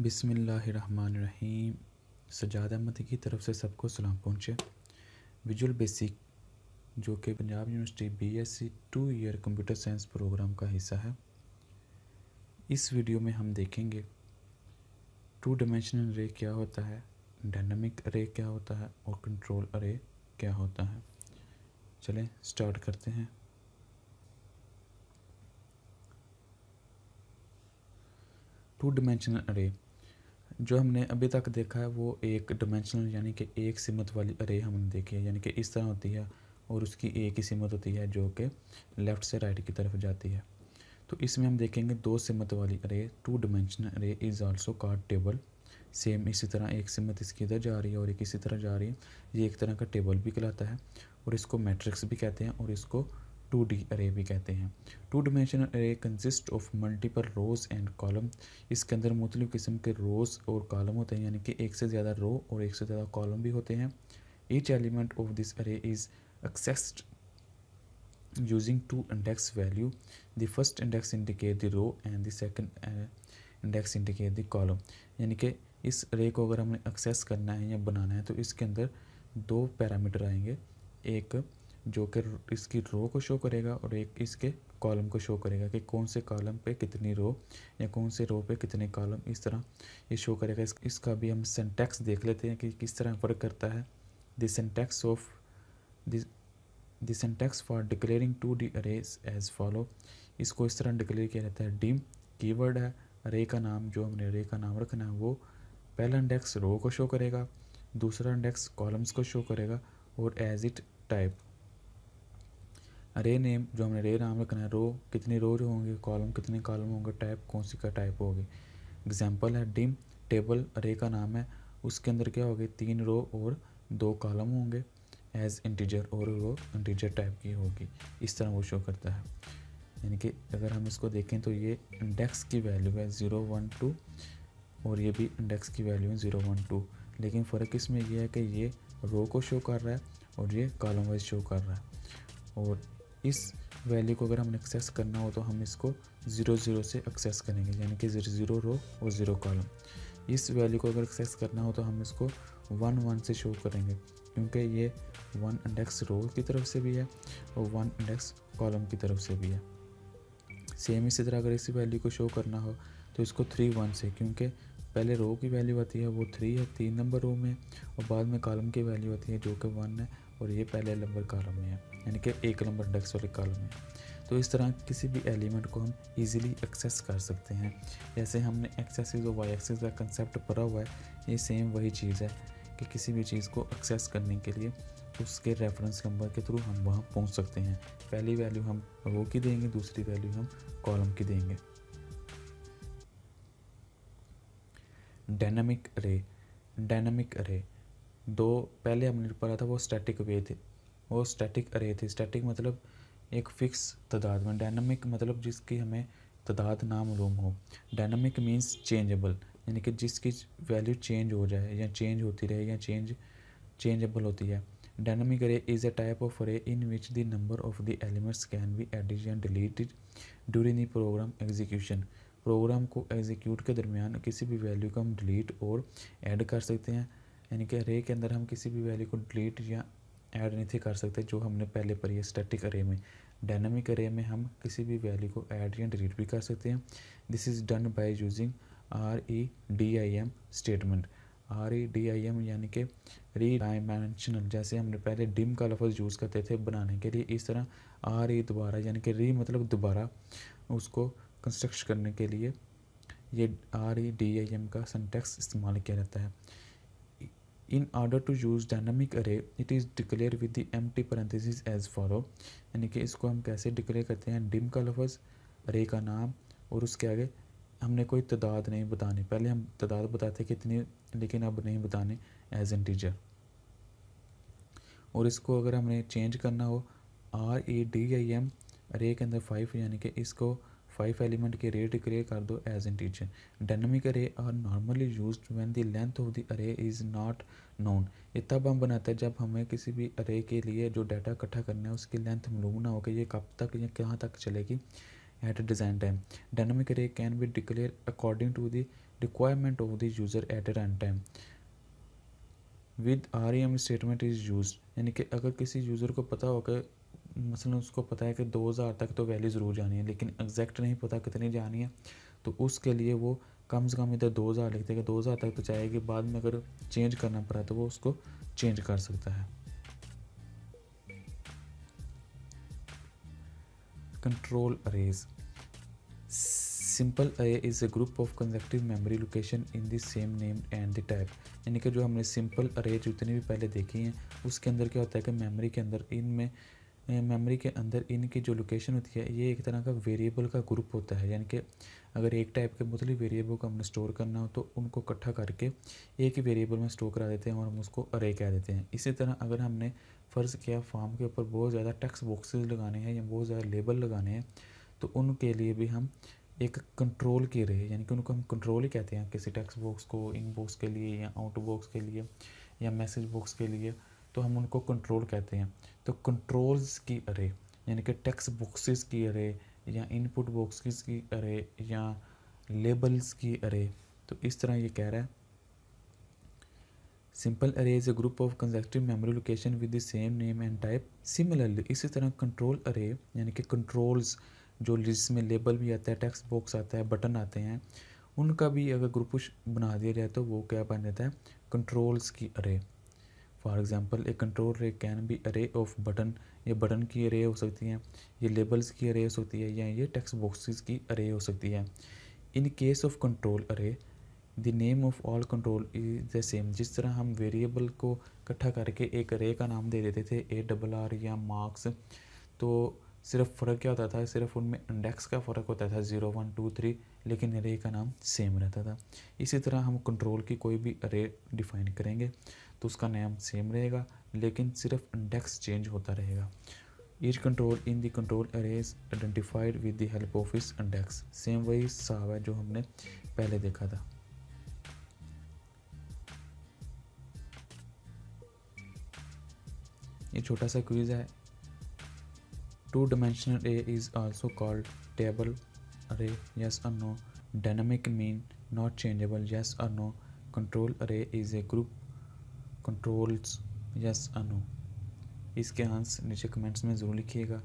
बिसमीम सजाद अहमद की तरफ से सबको सलाम पहुँचे विजुअल बेसिक जो कि Punjab University BSc two year computer science programme का हिस्सा है इस वीडियो में हम देखेंगे टू डायमेंशनल रे क्या होता है डायनामिक रे क्या होता है और कंट्रोल अरे क्या होता है चलें स्टार्ट करते हैं टू डिमेंशनल अरे जो हमने अभी तक देखा है वो एक डिमेंशनल यानी कि एक सिमत वाली अरे हमने देखी है यानी कि इस तरह होती है और उसकी एक ही सिमत होती है जो कि लेफ़्ट से राइट की तरफ जाती है तो इसमें हम देखेंगे दो सिमत वाली array two dimensional array is also called table same इसी तरह एक सिमत इसकी इधर जा रही है और एक इसी तरह जा रही है ये एक तरह का टेबल भी कहलाता है और इसको मैट्रिक्स भी कहते हैं और इसको टू डी अरे भी कहते हैं two dimensional array consist of multiple rows and column इसके अंदर मुख्तलिफ़ किस्म के रोज और कॉलम होते हैं यानी कि एक से ज़्यादा रो और एक से ज़्यादा कॉलम भी होते हैं each element of this array is accessed using two index value the first index indicate the row and the second uh, index indicate यानी कि इस रे को अगर हमें एक्सेस करना है या बनाना है तो इसके अंदर दो पैरामीटर आएंगे एक जो कि इसकी रो को शो करेगा और एक इसके कॉलम को शो करेगा कि कौन से कॉलम पे कितनी रो या कौन से रो पे कितने कॉलम इस तरह ये शो करेगा इस, इसका भी हम सेंटेक्स देख लेते हैं कि किस तरह वर्क करता है द सेंटेक्स ऑफ देंटेक्स syntax for declaring two D arrays as follow इसको इस तरह डिक्लेयर किया जाता है डीम कीवर्ड है अरे का नाम जो हमने अरे का नाम रखना है वो पहला इंडेक्स रो को शो करेगा दूसरा इंडेक्स कॉलम्स को शो करेगा और as it type array name जो हमने रे नाम रखना है रो कितने रो जो होंगे कॉलम कितने कॉलम होंगे टाइप कौन सी का टाइप होगी एग्जाम्पल है डिम टेबल अरे का नाम है उसके अंदर क्या होगी तीन रो और दो कॉलम होंगे एज इंटीजर और रो इंटीजर टाइप की होगी इस तरह वो शो करता है यानी कि अगर हम इसको देखें तो ये इंडेक्स की वैल्यू है ज़ीरो वन टू और ये भी इंडेक्स की वैल्यू है ज़ीरो वन टू लेकिन फ़र्क इसमें यह है कि ये रो को शो कर रहा है और ये कॉलम वाइज शो कर रहा है और इस वैल्यू को अगर हम एक्सेस करना हो तो हम इसको ज़ीरो ज़ीरो से एक्सेस करेंगे यानी कि ज़ीरो रो और ज़ीरो कॉलम इस वैल्यू को अगर एक्सेस करना हो तो हम इसको वन वन से शो करेंगे क्योंकि ये वन इंडेक्स रो की तरफ से भी है और वन इंडेक्स कॉलम की तरफ से भी है सेम इसी तरह अगर इसी वैल्यू को शो करना हो तो इसको थ्री वन से क्योंकि पहले रो की वैल्यू आती है वो थ्री है तीन नंबर रो में और बाद में कॉलम की वैल्यू आती है जो कि वन है और ये पहले नंबर कॉलम में है यानी कि एक नंबर इंडेक्स वाले कॉलम में तो इस तरह किसी भी एलिमेंट को हम इजीली एक्सेस कर सकते हैं जैसे हमने एक्सेसिस और वाई एक्सेस का कंसेप्ट पढ़ा हुआ है ये सेम वही चीज़ है कि किसी भी चीज़ को एक्सेस करने के लिए उसके रेफरेंस नंबर के थ्रू हम वहाँ पहुँच सकते हैं पहली वैल्यू हम रो की देंगे दूसरी वैल्यू हम कॉलम की देंगे डायनामिक रे डायनामिक रे दो पहले हमने पढ़ा था वो स्टैटिक वे थे वो स्टैटिक अरे थे स्टैटिक मतलब एक फिक्स तादाद में मतलब डायनामिक मतलब जिसकी हमें तादाद ना मालूम हो डायनामिक मीन्स चेंजेबल यानी कि जिसकी वैल्यू चेंज हो जाए या चेंज होती रहे या चेंज चेंजेबल होती है डायनामिक अरे is a type of array in which the number of the elements can be added या deleted during the program execution program को एग्जीक्यूट के दरमियान किसी भी वैल्यू को हम डिलीट और ऐड कर सकते हैं यानी कि अरे के अंदर हम किसी भी वैल्यू को डिलीट या ऐड नहीं थे कर सकते जो हमने पहले पढ़ी है स्टैटिक अरे में डायनामिक अरे में हम किसी भी वैल्यू को ऐड या डिलीट भी कर सकते हैं this is done by using R E D I M statement R E D I M यानी कि री डायमेंशनल जैसे हमने पहले डिम का लफ्ज़ यूज़ करते थे बनाने के लिए इस तरह आर ई e दोबारा यानी कि री मतलब दोबारा उसको कंस्ट्रक्ट करने के लिए ये R E D I M का सेंटेक्स इस्तेमाल किया जाता है In order to use dynamic array, it is declared with the empty parenthesis as follow यानी कि इसको हम कैसे डिक्लेयर करते हैं डिम का लफज अरे का नाम और उसके आगे हमने कोई तादाद नहीं बतानी पहले हम तादाद बताते कितनी लेकिन अब नहीं बताने एज एन टीचर और इसको अगर हमने चेंज करना हो R A D I M array के अंदर फाइव यानी कि इसको फाइव एलिमेंट के रे डिक्लेयर कर दो as integer dynamic array are normally use when the length of the array is not known ये तब हम बनाते हैं जब हमें किसी भी अरे के लिए जो डाटा इकट्ठा करना है उसकी लेंथ मालूम ना हो कि ये कब तक या कहाँ तक चलेगी at design time dynamic array can be declare according to the requirement of the user at run time with R M statement is use यानी कि अगर किसी यूज़र को पता हो कि मसलन उसको पता है कि दो हज़ार तक तो वैल्यू ज़रूर जानी है लेकिन एग्जैक्ट नहीं पता कितनी जानी है तो उसके लिए वो कम से कम इधर दो हज़ार लिख देगा दो हज़ार तक तो जाएगी बाद में अगर चेंज करना पड़ा तो वो उसको चेंज कर सकता है control arrays simple array is a group of contiguous memory location in the same name and the type यानी कि जो हमने सिंपल अरे जितनी भी पहले देखी हैं उसके अंदर क्या होता है कि मेमोरी के अंदर इनमें मेमोरी के अंदर इनकी जो लोकेशन होती है ये एक तरह का वेरिएबल का ग्रुप होता है यानी कि अगर एक टाइप के मुख्तलि वेरिएबल को हमने स्टोर करना हो तो उनको इकट्ठा करके एक ही वेरिएबल में स्टोर करा देते हैं और हम उसको अरे कह देते हैं इसी तरह अगर हमने फ़र्ज़ किया फॉर्म के ऊपर बहुत ज़्यादा टेक्स्ट बॉक्सेस लगाने हैं या बहुत ज़्यादा लेबल लगाने हैं तो उनके लिए भी हम एक कंट्रोल की रहे यानी कि उनको हम कंट्रोल ही कहते हैं किसी टेक्स्ट बॉक्स को इन बॉक्स के लिए या आउट बॉक्स के लिए या मैसेज बॉक्स के लिए तो हम उनको कंट्रोल कहते हैं तो कंट्रोल्स की अरे यानी कि टेक्स्ट बॉक्सेस की अरे या इनपुट बॉक्सेस की अरे या लेबल्स की अरे तो इस तरह ये कह रहा है simple array is a group of contiguous memory location with the same name and type similarly इसी तरह कंट्रोल अरे यानी कि कंट्रोल्स जो जिसमें लेबल भी आता है टेक्स्ट बॉक्स आता है बटन आते हैं उनका भी अगर ग्रुप बना दिया जाए तो वो क्या बन जाता है कंट्रोल्स की array for example a control array can be array of button ये बटन की अरे हो सकती है ये लेबल्स की अरे हो सकती है या ये टेक्स्ट बॉक्सेस की अरे हो सकती है in case of control array the name of all control is the same जिस तरह हम वेरिएबल को इकट्ठा करके एक अरे का नाम दे देते थे ए डबल आर या मार्क्स तो सिर्फ फ़र्क क्या होता था सिर्फ उनमें इंडेक्स का फ़र्क होता था ज़ीरो वन टू थ्री लेकिन रे का नाम सेम रहता था इसी तरह हम कंट्रोल की कोई भी रे डिफाइन करेंगे तो उसका नाम सेम रहेगा लेकिन सिर्फ इंडेक्स चेंज होता रहेगा each control in the control arrays identified with the help of इस इंडेक्स सेम वही हिसाब है जो हमने पहले देखा था ये छोटा सा क्विज़ है two dimensional a is also called table array yes और no dynamic mean not changeable yes और no control array is a group controls yes और नो इसके आंस नीचे कमेंट्स में ज़रूर लिखिएगा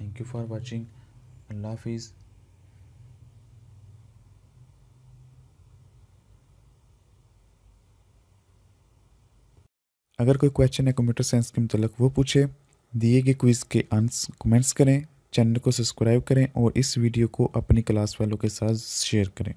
थैंक यू फॉर वॉचिंग अल्लाह हाफिज़ दिए गए क्विज़ के आंस कमेंट्स करें चैनल को सब्सक्राइब करें और इस वीडियो को अपनी क्लास वालों के साथ शेयर करें